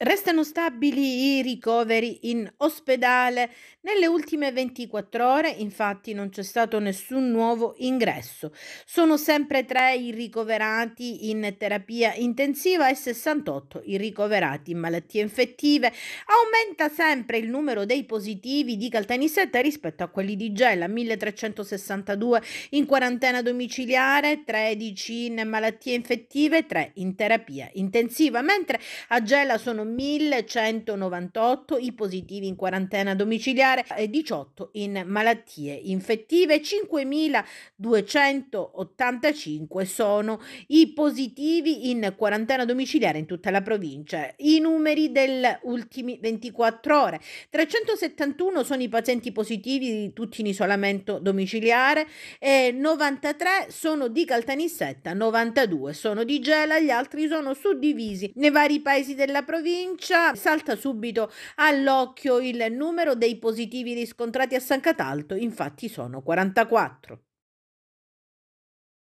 Restano stabili i ricoveri in ospedale. Nelle ultime 24 ore, infatti, non c'è stato nessun nuovo ingresso. Sono sempre 3 i ricoverati in terapia intensiva e 68 i ricoverati in malattie infettive. Aumenta sempre il numero dei positivi di Caltanissetta rispetto a quelli di Gela, 1362 in quarantena domiciliare, 13 in malattie infettive, 3 in terapia intensiva, mentre a Gela sono 1198 i positivi in quarantena domiciliare e 18 in malattie infettive. 5285 sono i positivi in quarantena domiciliare in tutta la provincia. I numeri delle ultime 24 ore. 371 sono i pazienti positivi tutti in isolamento domiciliare e 93 sono di Caltanissetta, 92 sono di Gela, gli altri sono suddivisi nei vari paesi della provincia provincia, salta subito all'occhio il numero dei positivi riscontrati a San Catalto, infatti sono 44.